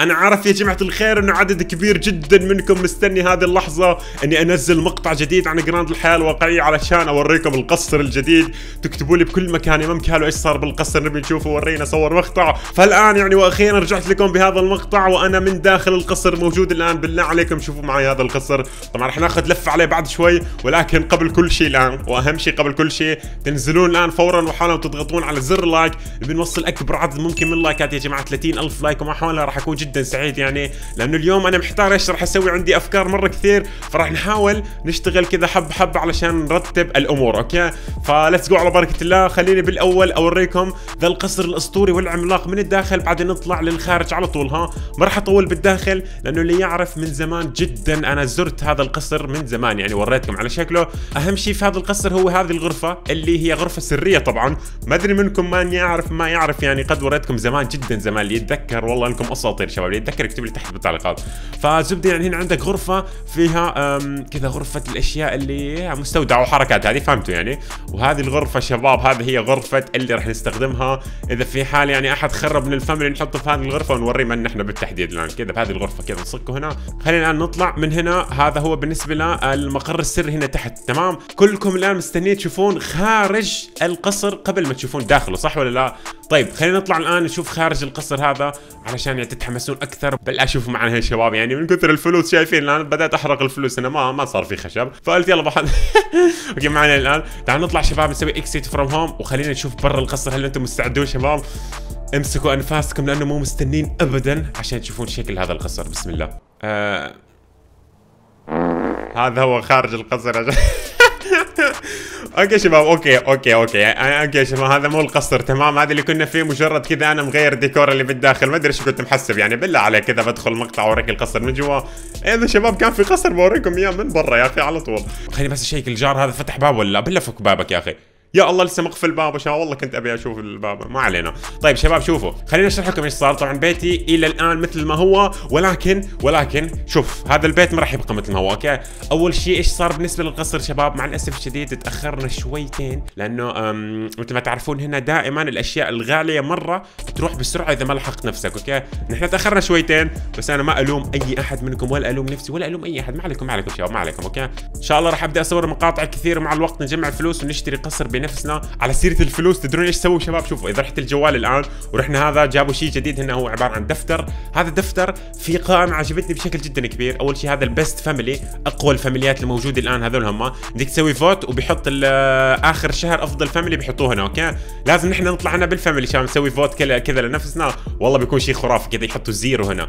انا عارف يا جماعه الخير انه عدد كبير جدا منكم مستني هذه اللحظه اني انزل مقطع جديد عن جراند الحياه الواقعيه علشان اوريكم القصر الجديد تكتبوا لي بكل مكان يا ممكن ايش صار بالقصر نبي نشوفه ورينا صور مقطع فالان يعني واخيرا رجعت لكم بهذا المقطع وانا من داخل القصر موجود الان بالله عليكم شوفوا معي هذا القصر طبعا رح ناخذ لفه عليه بعد شوي ولكن قبل كل شيء الان واهم شيء قبل كل شيء تنزلون الان فورا وحالا وتضغطون على زر لايك بنوصل اكبر عدد ممكن من اللايكات يا جماعه 30000 لايك وما حولها راح ومرتاح وجدا سعيد يعني لانه اليوم انا محتار ايش راح اسوي عندي افكار مره كثير فراح نحاول نشتغل كذا حب حب علشان نرتب الامور اوكي فليتس جو على بركه الله خليني بالاول اوريكم ذا القصر الاسطوري والعملاق من الداخل بعدين نطلع للخارج على طول ها ما راح اطول بالداخل لانه اللي يعرف من زمان جدا انا زرت هذا القصر من زمان يعني وريتكم على شكله اهم شيء في هذا القصر هو هذه الغرفه اللي هي غرفه سريه طبعا ما ادري منكم من يعرف ما يعرف يعني قد وريتكم زمان جدا زمان اللي يتذكر والله انكم قصد اساطير شباب اللي يعني يتذكر يكتب لي تحت بالتعليقات فزبده يعني هنا عندك غرفه فيها كذا غرفه الاشياء اللي مستودع وحركات هذه فهمتوا يعني وهذه الغرفه شباب هذه هي غرفه اللي راح نستخدمها اذا في حال يعني احد خرب من الفاميلي نحطه في هذه الغرفه ونوريه من نحن بالتحديد الان كذا بهذه الغرفه كذا نصكه هنا خلينا الان نطلع من هنا هذا هو بالنسبه للمقر آه، السري هنا تحت تمام كلكم الان مستنيين تشوفون خارج القصر قبل ما تشوفون داخله صح ولا لا طيب خلينا نطلع الان نشوف خارج القصر هذا علشان يعني تتحمسون اكثر بل اشوف معنا شباب يعني من كثر الفلوس شايفين الان بدات احرق الفلوس انا ما ما صار في خشب فقلت يلا بحط اوكي معنا الان تعال نطلع شباب نسوي اكسيت فروم هوم وخلينا نشوف برا القصر هل انتم مستعدون شباب امسكوا انفاسكم لانه مو مستنين ابدا عشان تشوفون شكل هذا القصر بسم الله آه... هذا هو خارج القصر اوكي شباب اوكي اوكي اوكي اوكي شباب هذا مو القصر تمام هذا اللي كنا فيه مجرد كذا انا مغير ديكور اللي بالداخل ما ادري ايش كنت محسب يعني بالله عليك كذا بدخل مقطع اوريك القصر من جوا إيه، اذا شباب كان في قصر بوريكم اياه من برا يا اخي على طول خليني بس اشيك الجار هذا فتح باب ولا بالله فك بابك يا اخي يا الله لسه مقفل الباب شاء الله والله كنت ابي اشوف الباب ما علينا طيب شباب شوفوا خليني اشرح لكم ايش صار طبعا بيتي الى الان مثل ما هو ولكن ولكن شوف هذا البيت ما راح يبقى مثل ما هو اوكي اول شيء ايش صار بالنسبه للقصر شباب مع الاسف الشديد تاخرنا شويتين لانه مثل ما تعرفون هنا دائما الاشياء الغاليه مره تروح بسرعه اذا ما لحقت نفسك اوكي نحن تاخرنا شويتين بس انا ما الوم اي احد منكم ولا الوم نفسي ولا الوم اي احد ما عليكم ما عليكم شباب ما عليكم اوكي ان شاء الله راح ابدا اصور مقاطع كثير مع الوقت نجمع فلوس ونشتري قصر بنفسنا على سيره الفلوس تدرون ايش سووا شباب شوفوا اذا رحت الجوال الان ورحنا هذا جابوا شيء جديد هنا هو عباره عن دفتر هذا الدفتر في قائمه عجبتني بشكل جدا كبير اول شيء هذا البيست فاميلي اقوى الفاميليات الموجوده الان هذول هم بدك تسوي فوت وبيحط اخر شهر افضل فاميلي بيحطوه هنا اوكي لازم نحن نطلع هنا بالفاميلي عشان نسوي فوت كذا لنفسنا والله بيكون شيء خرافي كذا يحطوا زيرو هنا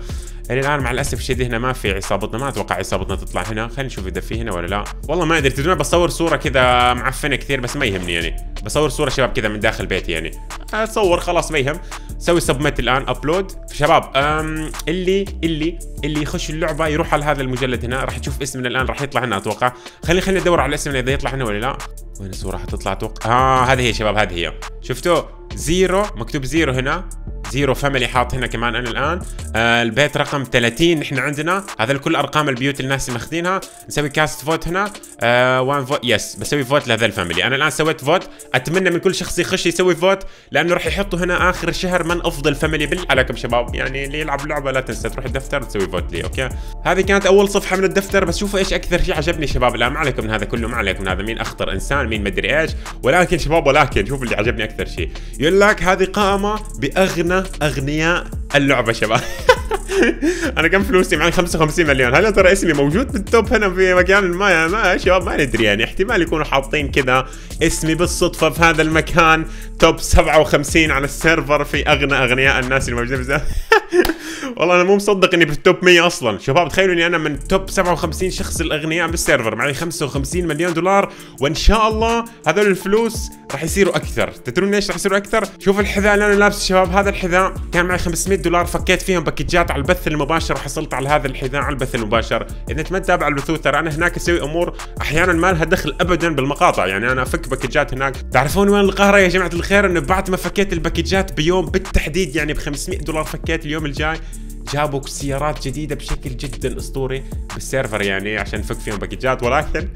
يعني الان مع الاسف الشديد هنا ما في عصابتنا ما اتوقع عصابتنا تطلع هنا خلينا نشوف اذا في هنا ولا لا والله ما ادري تدري بصور صوره كذا معفنه كثير بس ما يهمني يعني بصور صوره شباب كذا من داخل بيتي يعني اصور خلاص ما يهم سوي سبميت الان ابلود شباب أم اللي اللي اللي يخش اللعبه يروح على هذا المجلد هنا راح تشوف اسمنا الان راح يطلع هنا اتوقع خلي خلي ادور على اسمنا اذا يطلع هنا ولا لا وين الصوره حتطلع اتوقع اه هذه هي شباب هذه هي شفتوا زيرو مكتوب زيرو هنا زيرو فاميلي حاط هنا كمان انا الان آه البيت رقم 30 نحن عندنا هذا الكل ارقام البيوت الناس اللي ماخذينها نسوي كاست فوت هنا آه وان فوت يس بسوي فوت لهذا الفاميلي انا الان سويت فوت اتمنى من كل شخص يخش يسوي فوت لانه راح يحطوا هنا اخر الشهر من افضل فاميلي عليكم شباب يعني اللي يلعب لعبه لا تنسى تروح الدفتر وتسوي فوت لي اوكي هذه كانت اول صفحه من الدفتر بس شوفوا ايش اكثر شيء عجبني شباب لا ما عليكم من هذا كله ما عليكم من هذا مين اخطر انسان مين مدري ايش ولكن شباب ولكن شوفوا اللي عجبني اكثر شيء يقول لك هذه قائمه باغنى اغنياء اللعبه شباب انا كم فلوسي معي 55 مليون هل ترى اسمي موجود بالتوب هنا في مكان ما ما شباب ما ندري يعني احتمال يكونوا حاطين كذا اسمي بالصدفه في هذا المكان توب 57 على السيرفر في اغنى اغنياء الناس الموجودين في والله انا مو مصدق اني بالتوب 100 اصلا شباب تخيلوا اني انا من توب 57 شخص الاغنياء بالسيرفر معي 55 مليون دولار وان شاء الله هذول الفلوس راح يصيروا اكثر تدرون ليش راح يصيروا اكثر شوف الحذاء اللي انا لابسه شباب هذا الحذاء كان معي 500 دولار فكيت فيهم باكجات على البث المباشر وحصلت على هذا الحذاء على البث المباشر اذا انت ما تتابع البثوث ترى انا هناك اسوي امور احيانا ما لها دخل ابدا بالمقاطع يعني انا افك باكجات هناك تعرفون وين القهره يا جماعه الخير انه بعد ما فكيت الباكجات بيوم بالتحديد يعني ب 500 دولار فكيت اليوم الجاي جابوا سيارات جديده بشكل جدا اسطوري بالسيرفر يعني عشان نفك فيهم باكجات ولكن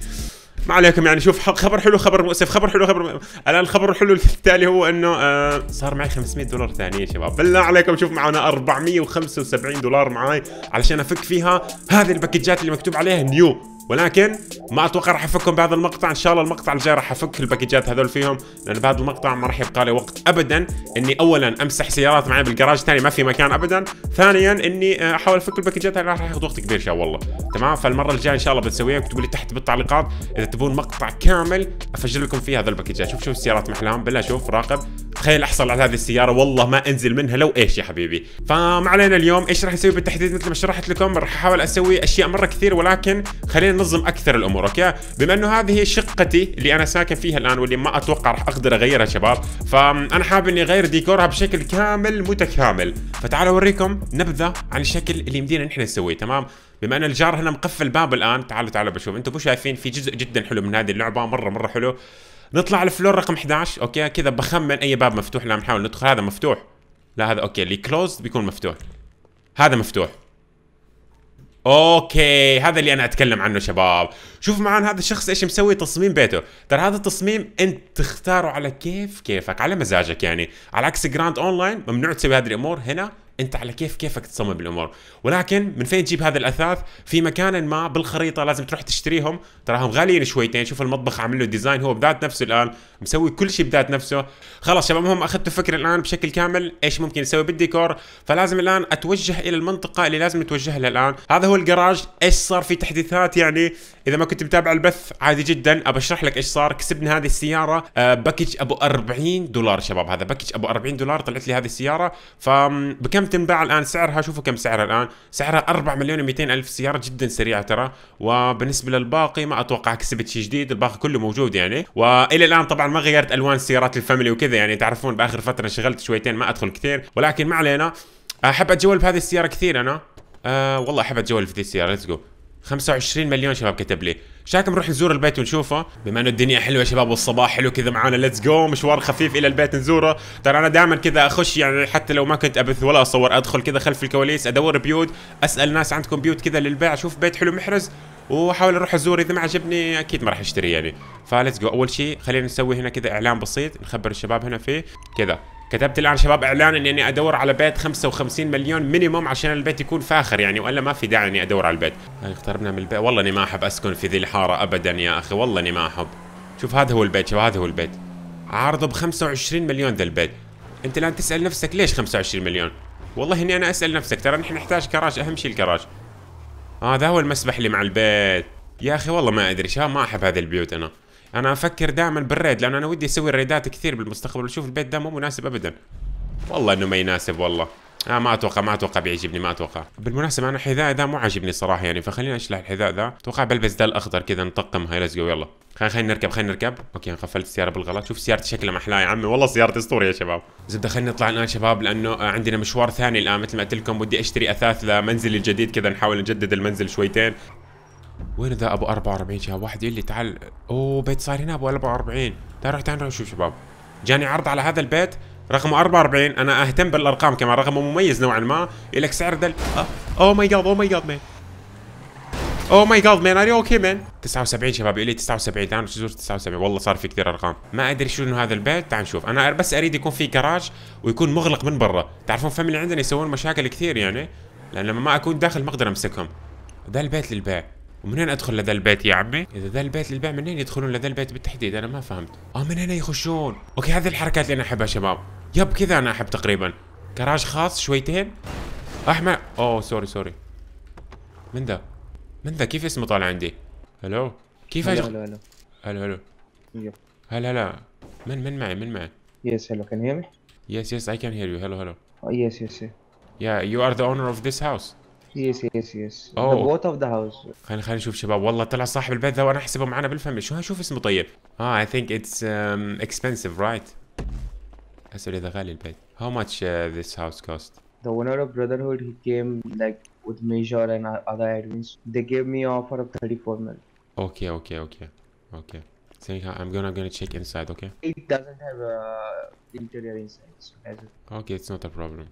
ما عليكم يعني شوف خبر حلو خبر مؤسف خبر حلو خبر الان الخبر الحلو التالي هو انه آه صار معي 500 دولار ثانيه يا شباب بالله عليكم شوف معنا 475 دولار معي علشان افك فيها هذه الباكجات اللي مكتوب عليها نيو ولكن ما اتوقع راح افكهم بهذا المقطع ان شاء الله المقطع الجاي راح افك الباكجات هذول فيهم لان بهذا المقطع ما راح يبقى لي وقت ابدا اني اولا امسح سيارات معي بالجراج ثاني ما في مكان ابدا ثانيا اني احاول افك الباكجات هذه راح ياخذ وقت كبير ان شاء الله تمام فالمره الجايه ان شاء الله بنسويها اكتبوا لي تحت بالتعليقات اذا تبون مقطع كامل افجر لكم فيه هذا الباكجات شوف شوف السيارات محلاهم بالله شوف راقب تخيل احصل على هذه السياره والله ما انزل منها لو ايش يا حبيبي فما علينا اليوم ايش راح اسوي بالتحديد مثل ما شرحت لكم راح احاول اسوي اشياء مره كثير ولكن خلينا ننظم اكثر الامور اوكي بما انه هذه شقتي اللي انا ساكن فيها الان واللي ما اتوقع راح اقدر اغيرها شباب فانا حابب اني اغير ديكورها بشكل كامل متكامل فتعال اوريكم نبذه عن الشكل اللي يمدينا نحن نسويه تمام بما ان الجار هنا مقفل الباب الان تعالوا تعالوا بشوف انتم مو شايفين في جزء جدا حلو من هذه اللعبه مره مره حلو نطلع على الفلور رقم 11 اوكي كذا بخمن اي باب مفتوح لا بنحاول ندخل هذا مفتوح لا هذا اوكي اللي كلوزد بيكون مفتوح هذا مفتوح اوكي هذا اللي انا اتكلم عنه شباب شوف معان هذا الشخص ايش مسوي تصميم بيته ترى هذا التصميم انت تختاره على كيف كيفك على مزاجك يعني على عكس جراند اونلاين ممنوع تسوي هذه الامور هنا انت على كيف كيفك تصمم الامور ولكن من فين تجيب هذا الاثاث في مكان ما بالخريطه لازم تروح تشتريهم تراهم غاليين شويتين شوف المطبخ عامل له ديزاين هو بذات نفسه الان مسوي كل شيء بذات نفسه خلاص شباب هم اخذتوا فكره الان بشكل كامل ايش ممكن يسوي بالديكور فلازم الان اتوجه الى المنطقه اللي لازم نتوجه لها الان هذا هو الجراج ايش صار في تحديثات يعني اذا ما كنت متابع البث عادي جدا ابى اشرح لك ايش صار كسبنا هذه السياره آه، باكج ابو 40 دولار شباب هذا باكج ابو 40 دولار طلعت لي هذه السياره فبكم تنباع الان سعرها شوفوا كم سعرها الان سعرها 4 مليون و200 الف سياره جدا سريعه ترى وبالنسبه للباقي ما اتوقع كسبت شيء جديد الباقي كله موجود يعني والى الان طبعا ما غيرت الوان سيارات الفاميلي وكذا يعني تعرفون باخر فتره انشغلت شويتين ما ادخل كثير ولكن ما علينا احب اتجول بهذه السياره كثير انا أه والله احب اتجول في هذه السياره ليتس جو 25 مليون شباب كتب لي شكلكم نروح نزور البيت ونشوفه بما انه الدنيا حلوه شباب والصباح حلو كذا معانا ليتس جو مشوار خفيف الى البيت نزوره ترى انا دائما كذا اخش يعني حتى لو ما كنت ابث ولا اصور ادخل كذا خلف الكواليس ادور بيوت اسال ناس عندكم بيوت كذا للبيع اشوف بيت حلو محرز واحاول اروح ازور اذا ما عجبني اكيد ما راح اشتري يعني فليتس جو اول شيء خلينا نسوي هنا كذا اعلان بسيط نخبر الشباب هنا فيه كذا كتبت الان شباب اعلان اني انا ادور على بيت 55 مليون مينيموم عشان البيت يكون فاخر يعني والا ما في داعي اني ادور على البيت هاي اقتربنا من البيت والله اني ما احب اسكن في ذي الحاره ابدا يا اخي والله اني ما احب شوف هذا هو البيت شباب هذا هو البيت عارضه ب 25 مليون ذا البيت انت الان تسال نفسك ليش 25 مليون والله اني انا اسال نفسك ترى نحن نحتاج كراج اهم شيء الكراج هذا آه هو المسبح اللي مع البيت يا اخي والله ما ادري شباب ما احب هذه البيوت انا انا افكر دائما بالريد لانه انا ودي اسوي ريدات كثير بالمستقبل واشوف البيت ده مو مناسب ابدا والله انه ما يناسب والله آه ما اتوقع ما اتوقع بيعجبني ما اتوقع بالمناسبه انا الحذاء ذا مو عاجبني صراحه يعني فخلينا اشلح الحذاء ذا اتوقع بلبس ذا الاخضر كذا نطقم هاي ليتس جو يلا خلينا نركب خلينا نركب اوكي قفلت السياره بالغلط شوف سيارتي شكلها محلاه يا عمي والله سيارتي اسطوريه يا شباب زبده خلينا نطلع الان شباب لانه آه، عندنا مشوار ثاني الان مثل ما قلت لكم بدي اشتري اثاث لمنزلي الجديد كذا نحاول نجدد المنزل شويتين وين ذا ابو 44 شباب واحد يقول لي تعال اوه بيت صار هنا ابو 44 تعال روح تعال روح نشوف شباب جاني عرض على هذا البيت رقمه 44 انا اهتم بالارقام كمان رقمه مميز نوعا ما لك سعر ذا أه؟ اوه ماي جاد اوه ماي جاد مان اوه ماي جاد مان ار يو اوكي مان 79 شباب يقول لي 79 روح شو 79 والله صار في كثير ارقام ما ادري شو انه هذا البيت تعال نشوف انا بس اريد يكون في كراج ويكون مغلق من برا تعرفون فاميلي عندنا يسوون مشاكل كثير يعني لان لما ما اكون داخل ما اقدر امسكهم ذا البيت للبيع ومنين ادخل لذا البيت يا عمي؟ اذا ذا البيت للبيع منين يدخلون لذا البيت بالتحديد؟ انا ما فهمت. اه من هنا يخشون. اوكي هذه الحركات اللي انا احبها شباب. يب كذا انا احب تقريبا. كراج خاص شويتين. احمد اوه سوري سوري. من ذا؟ من ذا كيف اسمه طالع عندي؟ هلو؟ كيف هلو هلو هلو هلو هلو هلو هلا هلا من من معي من معي؟ يس هلو كان هير مي؟ يس يس اي كان هير يو هلو هلو. يس يس يس. يو ار ذا اونر اوف ذيس هاوس يس يس يس ذا بوت اوف ذا هاوس خلينا خلينا نشوف شباب والله طلع صاحب البيت ذا وانا احسبه معنا بالفم شو هشوف اسمه طيب اه اي ثينك اتس اكسبنسيف رايت اسال اذا غالي البيت how much uh, this house cost the owner of brotherhood he came like with major and other admins they gave me offer of 34 mil okay okay okay okay so i'm gonna gonna check inside okay it doesn't have a uh, interior inside so as okay it's not a problem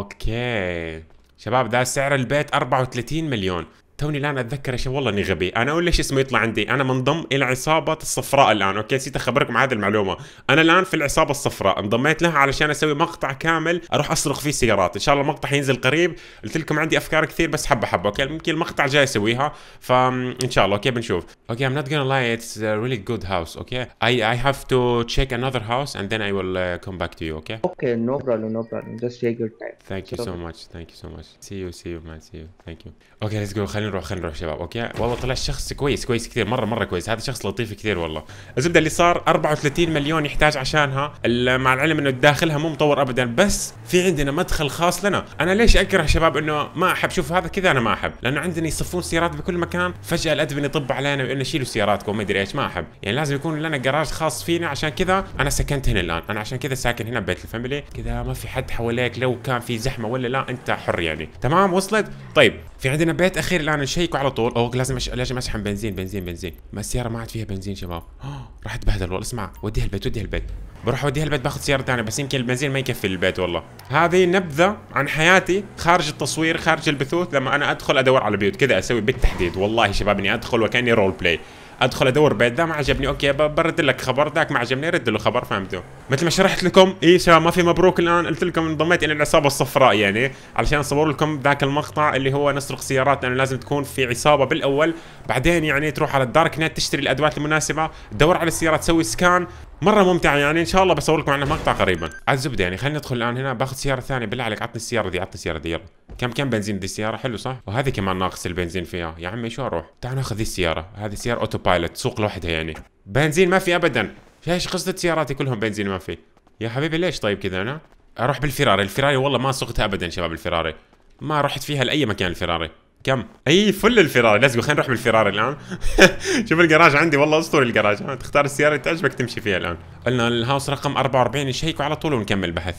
okay شباب ده سعر البيت 34 مليون توني الان اتذكر يا والله اني غبي انا اقول ليش اسمه يطلع عندي انا منضم الى عصابه الصفراء الان اوكي نسيت اخبركم هذه المعلومه انا الان في العصابه الصفراء انضميت لها علشان اسوي مقطع كامل اروح اسرق فيه سيارات ان شاء الله المقطع حينزل قريب قلت لكم عندي افكار كثير بس حبه حبه اوكي يمكن المقطع الجاي اسويها فان شاء الله اوكي بنشوف اوكي I'm not gonna lie it's a really good house okay I I have to check another house and then I will uh, come back to you okay okay no problem no problem just take your time thank you so much thank you so much see you see you man see you thank you okay let's go خلينا خلينا نروح خلينا نروح شباب اوكي والله طلع شخص كويس كويس كثير مره مره كويس هذا شخص لطيف كثير والله الزبده اللي صار 34 مليون يحتاج عشانها مع العلم انه داخلها مو مطور ابدا بس في عندنا مدخل خاص لنا انا ليش اكره شباب انه ما احب شوف هذا كذا انا ما احب لانه عندنا يصفون سيارات بكل مكان فجاه الادمن يطب علينا ويقول لنا شيلوا سياراتكم ما ادري ايش ما احب يعني لازم يكون لنا جراج خاص فينا عشان كذا انا سكنت هنا الان انا عشان كذا ساكن هنا ببيت الفاميلي كذا ما في حد حواليك لو كان في زحمه ولا لا انت حر يعني تمام وصلت طيب في عندنا بيت اخير الان انا شيكوا على طول اوه لازم أش... لازم اشحن بنزين بنزين بنزين ما السياره ما عاد فيها بنزين شباب راح اتبهدل والله اسمع وديها البيت وديها البيت بروح وديها البيت باخذ سياره ثانيه بس يمكن البنزين ما يكفي البيت والله هذه نبذه عن حياتي خارج التصوير خارج البثوث لما انا ادخل ادور على بيوت كذا اسوي بالتحديد والله شباب اني ادخل وكاني رول بلاي ادخل ادور بيت ذا ما عجبني اوكي برد لك خبر ذاك ما عجبني رد له خبر فهمته مثل ما شرحت لكم اي شباب ما في مبروك الان قلت لكم انضميت الى العصابه الصفراء يعني علشان اصور لكم ذاك المقطع اللي هو نسرق سيارات لانه لازم تكون في عصابه بالاول بعدين يعني تروح على الدارك نت تشتري الادوات المناسبه تدور على السيارات تسوي سكان مره ممتعه يعني ان شاء الله بصور لكم عنها مقطع قريبا على الزبده يعني خلينا ندخل الان هنا باخذ سياره ثانيه بالله عليك عطني السياره دي عطني السياره دي يلا كم كم بنزين دي السياره حلو صح وهذه كمان ناقص البنزين فيها يا عمي شو اروح تعال ناخذ السياره هذه سياره اوتو بايلوت سوق لوحدها يعني بنزين ما في ابدا ايش قصه سياراتي كلهم بنزين ما في يا حبيبي ليش طيب كذا انا اروح بالفراري الفراري والله ما سوقتها ابدا شباب الفراري ما رحت فيها لاي مكان الفراري كم؟ اي فل الفراري لازم خلينا نروح بالفراري الان شوف الجراج عندي والله اسطوري الجراج تختار السياره اللي تعجبك تمشي فيها الان قلنا الهاوس رقم 44 نشيكه على طول ونكمل بحث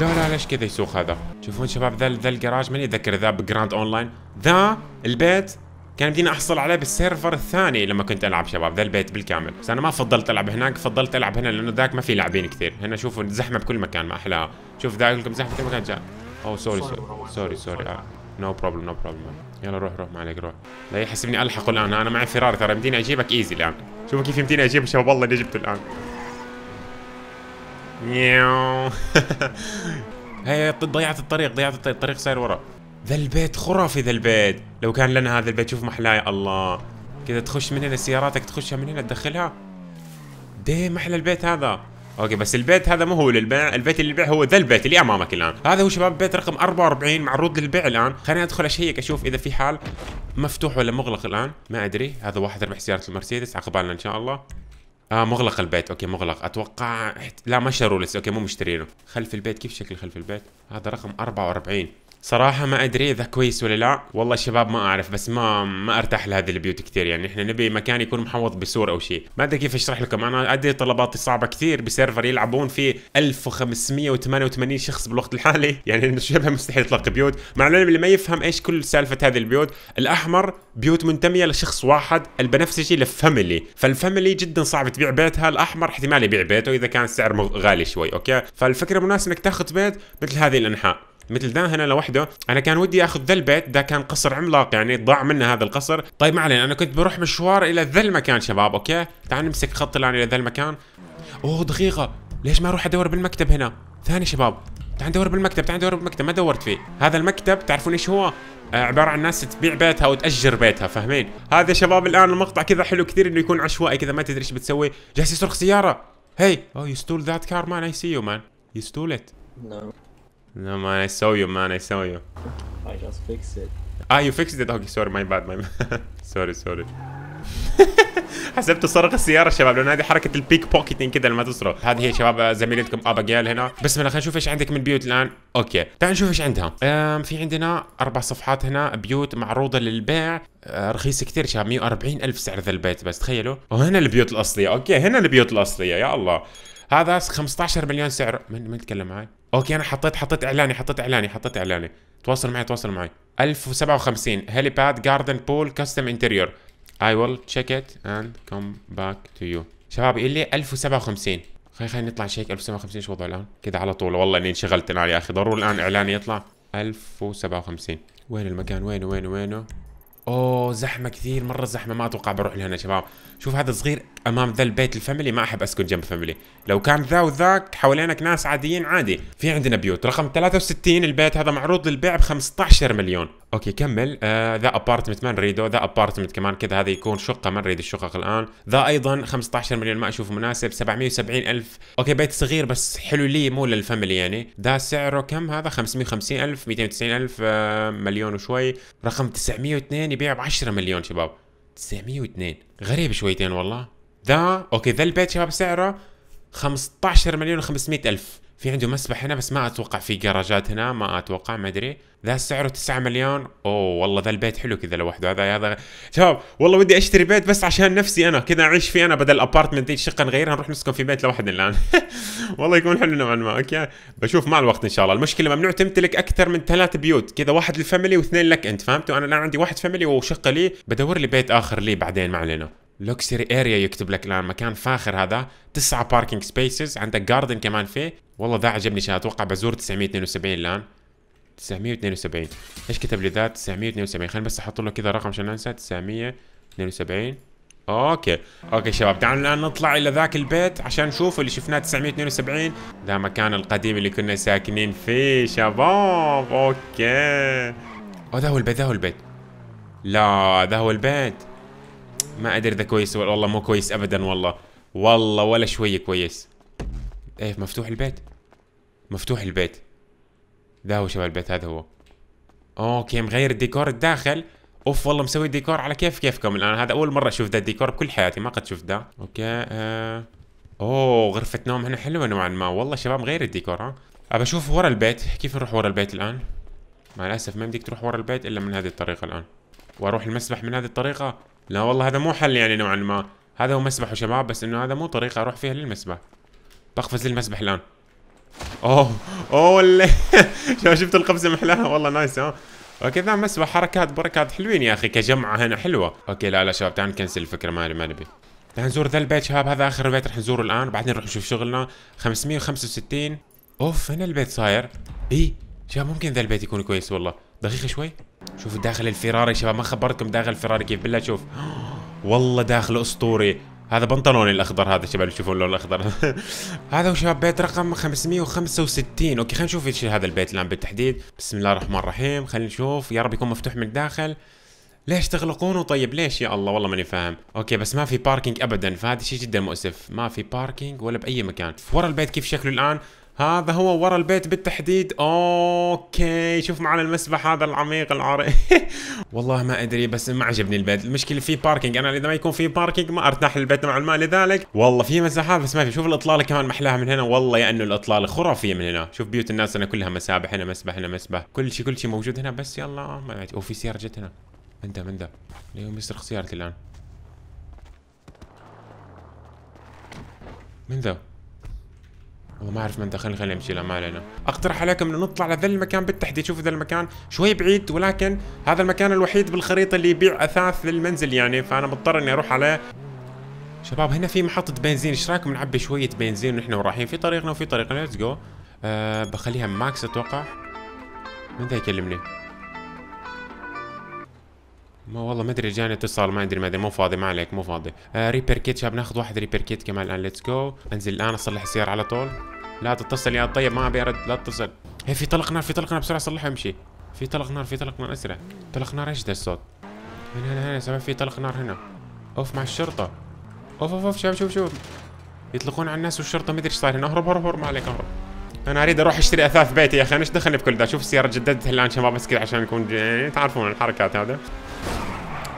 لا لا ليش كذا يسوق هذا شوفون شباب ذا ذا الجراج ماني اتذكر ذا بجراند اونلاين ذا البيت كان بدينا احصل عليه بالسيرفر الثاني لما كنت العب شباب ذا البيت بالكامل بس انا ما فضلت العب هناك فضلت العب هنا لانه ذاك ما في لاعبين كثير هنا شوفوا زحمه بكل مكان ما احلاها شوف ذا لكم زحمه بكل مكان جاء اوه سوري سوري سوري, سوري. آه. نو بروبلم نو بروبلم يلا روح روح ما عليك روح لا يحسبني الحق الان انا معي فرار ترى يمديني اجيبك ايزي الان شوفوا كيف يمديني اجيب شباب والله اللي جبته الان ياو هي ضيعت الطريق ضيعت الطريق الطريق صاير ورا ذا البيت خرافي ذا البيت لو كان لنا هذا البيت شوف يا الله كذا تخش من هنا سياراتك تخشها من هنا تدخلها دي محلى البيت هذا اوكي بس البيت هذا مو هو للبيع، البيت اللي للبيع هو ذا البيت اللي امامك الان، هذا هو شباب بيت رقم 44 معروض للبيع الان، خليني ادخل اشيك اشوف اذا في حال مفتوح ولا مغلق الان، ما ادري، هذا واحد ربح سيارة المرسيدس عقبالنا ان شاء الله. اه مغلق البيت، اوكي مغلق، اتوقع لا ما شروا لسه، اوكي مو مشترينه. خلف البيت كيف شكل خلف البيت؟ هذا رقم 44 صراحة ما أدري إذا كويس ولا لا والله شباب ما أعرف بس ما ما أرتاح لهذه البيوت كثير يعني إحنا نبي مكان يكون محوط بسور أو شيء ما أدري كيف أشرح لكم أنا أدري طلباتي صعبة كثير بسيرفر يلعبون فيه 1588 شخص بالوقت الحالي يعني شبه مستحيل تلقي بيوت مع العلم اللي ما يفهم إيش كل سالفة هذه البيوت الأحمر بيوت منتمية لشخص واحد البنفسجي لفاميلي فالفاميلي جدا صعب تبيع بيتها الأحمر احتمال يبيع بيته إذا كان السعر غالي شوي أوكي فالفكرة مناسبة إنك تاخذ بيت مثل هذه الأنحاء مثل ذا هنا لوحده انا كان ودي اخذ ذا البيت ذا كان قصر عملاق يعني ضاع منه هذا القصر طيب ما علينا انا كنت بروح مشوار الى ذا المكان شباب اوكي تعال نمسك خط الان الى ذا المكان اوه دقيقه ليش ما اروح ادور بالمكتب هنا ثاني شباب تعال ندور بالمكتب تعال ندور بالمكتب ما دورت فيه هذا المكتب تعرفون ايش هو آه، عبارة عن ناس تبيع بيتها وتأجر بيتها فاهمين هذا يا شباب الآن المقطع كذا حلو كثير إنه يكون عشوائي كذا ما تدري ايش بتسوي جالس يسرق سيارة هي أوه يو ستول ذات كار مان اي سي يو مان يو ستول ات No man, I saw you man, I saw you. I just fixed it. Ah, you fixed it. Okay, sorry, my bad, my bad. sorry, sorry. حسبت صرخ السياره شباب لان هذه حركه البيك بوكيتنج كده لما تسرق هذه هي شباب زميلتكم ابا جيل هنا بس خلينا نشوف ايش عندك من بيوت الان اوكي تعال نشوف ايش عندها أم في عندنا اربع صفحات هنا بيوت معروضه للبيع أه، رخيصه كثير شباب 140 الف سعر ذا البيت بس تخيلوا وهنا البيوت الاصليه اوكي هنا البيوت الاصليه يا الله هذا 15 مليون سعر من من تكلم معي اوكي انا حطيت حطيت اعلاني حطيت اعلاني حطيت اعلاني تواصل معي تواصل معي 1057 هيلي باد جاردن بول كاستم انتريور اي ويل تشيك ات اند كم باك تو يو شباب يقول لي 1057 خلينا خلينا نطلع شيك 1057 شو وضعه الان كذا على طول والله اني انشغلت انا يا اخي ضروري الان اعلاني يطلع 1057 وين المكان وينه وينه وينه اوه زحمه كثير مره زحمه ما اتوقع بروح لهنا شباب شوف هذا صغير امام ذا البيت الفاميلي ما احب اسكن جنب فاميلي لو كان ذا وذاك حوالينك ناس عاديين عادي في عندنا بيوت رقم 63 البيت هذا معروض للبيع ب 15 مليون اوكي كمل آه ذا ابارتمنت ما نريده ذا ابارتمنت كمان كذا هذا يكون شقه ما نريد الشقق الان ذا ايضا 15 مليون ما اشوفه مناسب 770 الف اوكي بيت صغير بس حلو لي مو للفاميلي يعني ذا سعره كم هذا 550 الف 290 الف آه مليون وشوي رقم 902 يبيع ب 10 مليون شباب 902 غريب شويتين والله ذا اوكي ذا البيت شباب سعره 15 مليون و500 الف في عنده مسبح هنا بس ما اتوقع في جراجات هنا ما اتوقع ما ادري ذا سعره 9 مليون اوه والله ذا البيت حلو كذا لوحده هذا هذا شباب والله ودي اشتري بيت بس عشان نفسي انا كذا اعيش فيه انا بدل ابارتمنت دي شقه نغيرها نروح نسكن في بيت لوحدنا الان والله يكون حلو نوعا ما اوكي بشوف مع الوقت ان شاء الله المشكله ممنوع تمتلك اكثر من ثلاث بيوت كذا واحد للفاميلي واثنين لك انت فهمت وانا الان عندي واحد فاميلي وشقه لي بدور لي بيت اخر لي بعدين ما علينا لوكسري اريا يكتب لك الان مكان فاخر هذا تسعة باركينج سبيسز عندك جاردن كمان فيه والله ذا عجبني شان اتوقع بزور 972 الان 972 ايش كتب لي ذا 972 خليني بس احط له كذا رقم عشان انسى 972 اوكي اوكي شباب تعالوا الان نطلع الى ذاك البيت عشان نشوف اللي شفناه 972 ذا مكان القديم اللي كنا ساكنين فيه شباب اوكي اوه ذا هو البيت ذا هو البيت لا ذا هو البيت ما ادري اذا كويس ولا والله مو كويس ابدا والله والله ولا شويه كويس ايه مفتوح البيت مفتوح البيت ذا هو شباب البيت هذا هو اوكي مغير الديكور الداخل اوف والله مسوي ديكور على كيف كيفكم الان هذا اول مره اشوف ذا الديكور بكل حياتي ما قد شفت ذا اوكي آه. اوه غرفه نوم هنا حلوه نوعا ما والله شباب مغير الديكور ها ابى اشوف ورا البيت كيف نروح ورا البيت الان مع الاسف ما يمديك تروح ورا البيت الا من هذه الطريقه الان واروح المسبح من هذه الطريقه لا والله هذا مو حل يعني نوعا ما هذا هو مسبح وشباب بس انه هذا مو طريقه اروح فيها للمسبح بقفز للمسبح الان اوه اوه شفت القفزه محلاها والله نايس ها اوكي ذا مسبح حركات بركات حلوين يا اخي كجمعه هنا حلوه اوكي لا لا شباب تعال نكنسل الفكره ما ما نبي تعال نزور ذا البيت شباب هذا اخر بيت رح نزوره الان بعدين نروح نشوف شغلنا 565 اوف هنا البيت صاير اي شباب ممكن ذا البيت يكون كويس والله دقيقه شوي شوفوا داخل الفراري شباب ما خبرتكم داخل الفراري كيف بالله شوف والله داخله اسطوري هذا بنطلوني الاخضر هذا شباب تشوفون اللون الاخضر هذا هو شباب بيت رقم 565 اوكي خلينا نشوف ايش هذا البيت الان بالتحديد بسم الله الرحمن الرحيم خلينا نشوف يا رب يكون مفتوح من الداخل ليش تغلقونه طيب ليش يا الله والله ماني فاهم اوكي بس ما في باركينج ابدا فهذا شيء جدا مؤسف ما في باركينج ولا باي مكان ورا البيت كيف شكله الان هذا هو ورا البيت بالتحديد اوكي شوف معنا المسبح هذا العميق العريق والله ما ادري بس ما عجبني البيت المشكله في باركينج انا اذا ما يكون في باركينج ما ارتاح للبيت نوعا ما لذلك والله في مساحات بس ما في شوف الاطلاله كمان محلاها من هنا والله يا انه الاطلاله خرافيه من هنا شوف بيوت الناس هنا كلها مسابح هنا مسبح هنا مسبح كل شيء كل شيء موجود هنا بس يلا ما او في سياره جت هنا من ذا من ذا اليوم يسرق سيارتي الان من ذا والله ما اعرف من دخل خلينا نمشي لا ما علينا اقترح عليكم انه نطلع لذا المكان بالتحديد شوفوا ذا المكان شوي بعيد ولكن هذا المكان الوحيد بالخريطه اللي يبيع اثاث للمنزل يعني فانا مضطر اني اروح عليه شباب هنا في محطة بنزين، ايش رايكم نعبي شوية بنزين ونحن رايحين في طريقنا وفي طريقنا ليتس جو. أه بخليها ماكس اتوقع. من ذا يكلمني؟ ما والله ما ادري جاني اتصال ما ادري ما ادري مو فاضي ما عليك مو فاضي آه ريبير كيت شباب ناخذ واحد ريبير كيت كمان الان ليتس جو انزل الان اصلح السياره على طول لا تتصل يا طيب ما ابي ارد لا تتصل هي في طلق نار في طلق نار بسرعه صلح امشي في طلق نار في طلق نار اسرع طلق نار ايش ذا الصوت هنا هنا هنا شباب في طلق نار هنا اوف مع الشرطه اوف اوف اوف شباب شوف شوف يطلقون على الناس والشرطه ما ادري ايش صاير هنا اهرب اهرب اهرب ما عليك اهرب انا اريد اروح اشتري اثاث بيتي يا اخي انا ايش دخلني بكل ذا شوف السياره جددتها الان شباب بس كذا عشان يكون يعني تعرفون الحركات هذا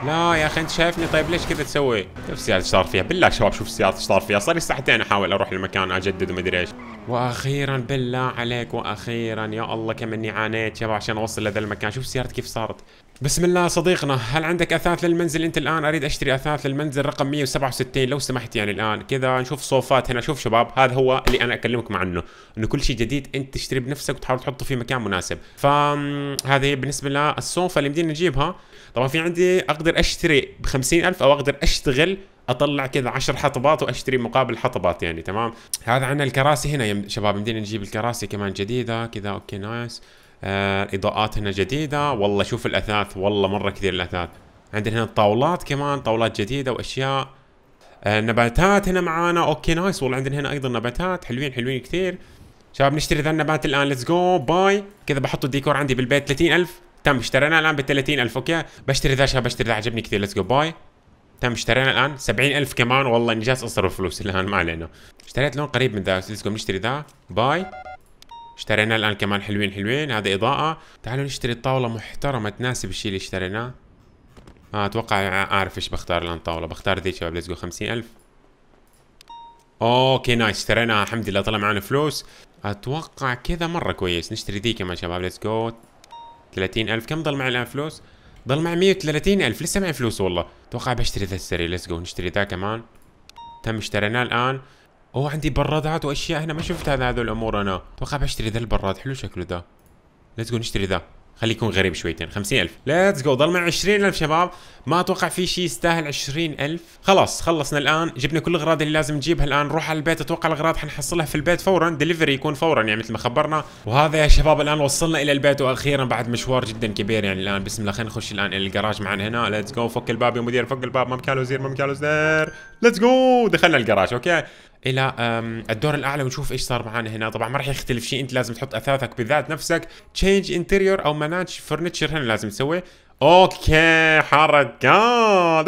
لا يا اخي انت شايفني طيب ليش كذا تسوي؟ شوف السياره ايش صار فيها بالله شباب شوف السياره ايش صار فيها صار لي ساعتين احاول اروح المكان اجدد ومدري ايش واخيرا بالله عليك واخيرا يا الله كم اني عانيت شباب عشان اوصل لهذا المكان شوف سيارتي كيف صارت بسم الله صديقنا هل عندك اثاث للمنزل انت الان اريد اشتري اثاث للمنزل رقم 167 لو سمحت يعني الان كذا نشوف صوفات هنا شوف شباب هذا هو اللي انا اكلمكم عنه انه كل شيء جديد انت تشتري بنفسك وتحاول تحطه في مكان مناسب فهذه بالنسبه للصوفه اللي بدينا نجيبها طبعا في عندي اقدر اشتري ب 50000 او اقدر اشتغل اطلع كذا 10 حطبات واشتري مقابل حطبات يعني تمام هذا عندنا الكراسي هنا يا شباب يمدينا نجيب الكراسي كمان جديده كذا اوكي نايس آه اضاءات هنا جديده والله شوف الاثاث والله مره كثير الاثاث عندنا هنا الطاولات كمان طاولات جديده واشياء آه نباتات هنا معانا اوكي نايس والله عندنا هنا ايضا نباتات حلوين حلوين كثير شباب نشتري ذا النبات الان ليتس جو باي كذا بحط الديكور عندي بالبيت 30000 تم اشترينا الان ب 30000 اوكي بشتري ذا شباب بشتري ذا عجبني كثير ليتس جو باي تم اشترينا الان 70000 كمان والله اني جالس اصرف فلوس الان ما علينا اشتريت لون قريب من ذا ليتس جو نشتري ذا باي اشترينا الان كمان حلوين حلوين هذا اضاءه تعالوا نشتري طاوله محترمه تناسب الشيء اللي اشتريناه آه اتوقع اعرف ايش بختار الان طاوله بختار ذي شباب ليتس جو 50000 اوكي نايس اشتريناها الحمد لله طلع معنا فلوس اتوقع كذا مره كويس نشتري ذي كمان شباب ليتس جو ألف كم ضل معي الان فلوس ضل معي ألف لسه معي فلوس والله اتوقع بشتري ذا السري ليتس جو نشتري ذا كمان تم اشتريناه الان اوه عندي برادات واشياء هنا ما شفت هذا هذول الامور انا اتوقع بشتري ذا البراد حلو شكله ذا ليتس جو نشتري ذا خلي يكون غريب شويتين 50000 ليتس جو ضل مع 20000 شباب ما اتوقع في شيء يستاهل 20000 خلاص خلصنا الان جبنا كل الاغراض اللي لازم نجيبها الان نروح على البيت اتوقع الاغراض حنحصلها في البيت فورا دليفري يكون فورا يعني مثل ما خبرنا وهذا يا شباب الان وصلنا الى البيت واخيرا بعد مشوار جدا كبير يعني الان بسم الله خلينا نخش الان الى الجراج معنا هنا ليتس جو فك الباب يا مدير فك الباب ما مكان وزير ما مكان وزير ليتس جو دخلنا الجراج اوكي الى الدور الاعلى ونشوف ايش صار معنا هنا طبعا ما راح يختلف شيء انت لازم تحط اثاثك بذات نفسك تشينج انتيريور او مناج فرنتشر هنا لازم تسوي اوكي حركات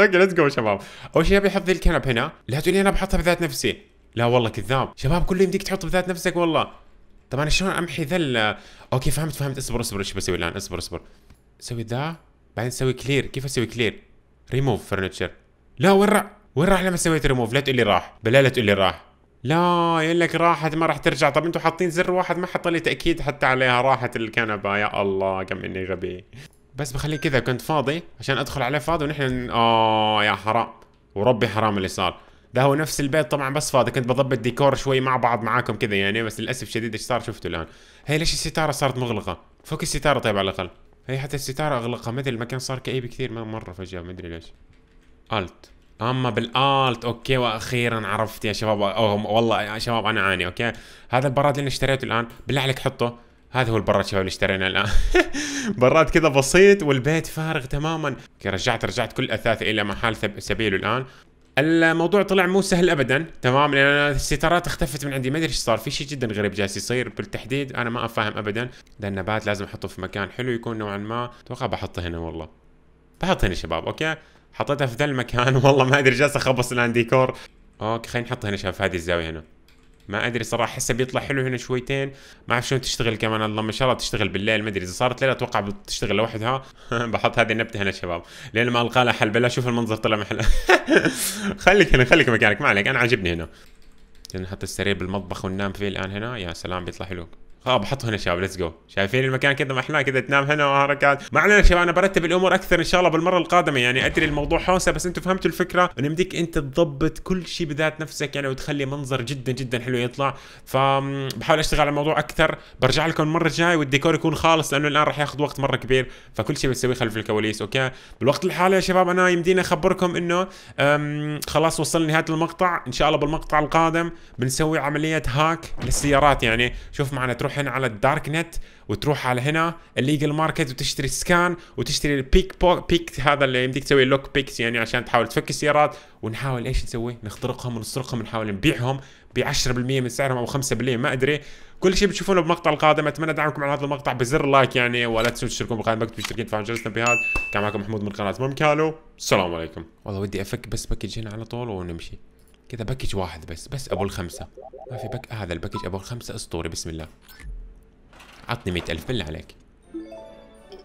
اوكي ليتس جو شباب اول شيء ابي احط الكنب هنا لا تقول لي انا بحطها بذات نفسي لا والله كذاب شباب كله يمديك تحط بذات نفسك والله طبعا انا شلون امحي ذا اوكي فهمت فهمت اصبر اصبر ايش بسوي الان اصبر اصبر سوي ذا بعدين سوي كلير كيف اسوي كلير ريموف فرنتشر لا وين راح وين راح لما سويت ريموف لا تقول لي راح بلا لا تقول لي راح لا يقول لك راحت ما راح ترجع طب انتم حاطين زر واحد ما حط لي تاكيد حتى عليها راحت الكنبه يا الله كم اني غبي بس بخليه كذا كنت فاضي عشان ادخل عليه فاضي ونحن اه يا حرام وربي حرام اللي صار ده هو نفس البيت طبعا بس فاضي كنت بضبط ديكور شوي مع بعض معاكم كذا يعني بس للاسف شديد ايش صار شفته الان هي ليش الستاره صارت مغلقه فك الستاره طيب على الاقل هي حتى الستاره اغلقها مثل المكان صار كئيب كثير مره فجاه ما ادري ليش الت اما بالالت اوكي واخيرا عرفت يا شباب أوه والله يا شباب انا عاني اوكي هذا البراد اللي انا اشتريته الان بالله عليك حطه هذا هو البراد شباب اللي اشتريناه الان براد كذا بسيط والبيت فارغ تماما اوكي رجعت رجعت كل اثاثي الى محل سبيله الان الموضوع طلع مو سهل ابدا تمام لان انا الستارات اختفت من عندي ما ادري ايش صار في شيء جدا غريب جالس يصير بالتحديد انا ما افهم ابدا ده النبات لازم احطه في مكان حلو يكون نوعا ما اتوقع بحطه هنا والله بحط هنا شباب اوكي حطيتها في ذا المكان والله ما ادري جالس اخبص الان ديكور اوكي خلينا نحطها هنا شباب في هذه الزاويه هنا ما ادري صراحه حسه بيطلع حلو هنا شويتين ما اعرف شلون تشتغل كمان الله ما شاء الله تشتغل بالليل ما ادري اذا صارت ليله اتوقع بتشتغل لوحدها بحط هذه النبته هنا شباب لين ما القى لها حل بلا شوف المنظر طلع محل خليك هنا خليك مكانك ما عليك انا عاجبني هنا نحط السرير بالمطبخ وننام فيه الان هنا يا سلام بيطلع حلو ها بحط هنا شباب ليتس جو شايفين المكان كذا ما احنا كذا تنام هنا وحركات ما علينا شباب انا برتب الامور اكثر ان شاء الله بالمره القادمه يعني ادري الموضوع حوسه بس انتم فهمتوا الفكره ان يمديك انت تضبط كل شيء بذات نفسك يعني وتخلي منظر جدا جدا حلو يطلع فبحاول اشتغل على الموضوع اكثر برجع لكم المره الجايه والديكور يكون خالص لانه الان راح ياخذ وقت مره كبير فكل شيء بنسويه خلف الكواليس اوكي بالوقت الحالي يا شباب انا يمديني اخبركم انه خلاص وصلنا لنهايه المقطع ان شاء الله بالمقطع القادم بنسوي عمليه هاك للسيارات يعني شوف معنا تروح الحين على الدارك نت وتروح على هنا الليجل ماركت وتشتري سكان وتشتري البيك بوك بيك هذا اللي يمديك تسوي لوك بيكس يعني عشان تحاول تفك السيارات ونحاول ايش نسوي؟ نخترقهم ونسرقهم ونحاول نبيعهم ب 10% من سعرهم او 5% ما ادري كل شيء بتشوفونه بالمقطع القادم اتمنى دعمكم على هذا المقطع بزر لايك يعني ولا تنسوا تشتركون بالقناه مكتب مشتركين تفعلون جرس التنبيهات كان معكم محمود من قناه ممكالو السلام عليكم والله ودي افك بس باكج هنا على طول ونمشي كذا باكج واحد بس بس ابو الخمسه ما في بك هذا الباكج ابو الخمسه اسطوري بسم الله عطني 100000 بالله عليك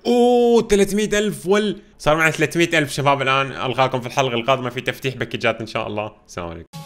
اوه 300000 وال صار معنا 300000 شباب الان الغاكم في الحلقه القادمه في تفتيح باكجات ان شاء الله السلام عليكم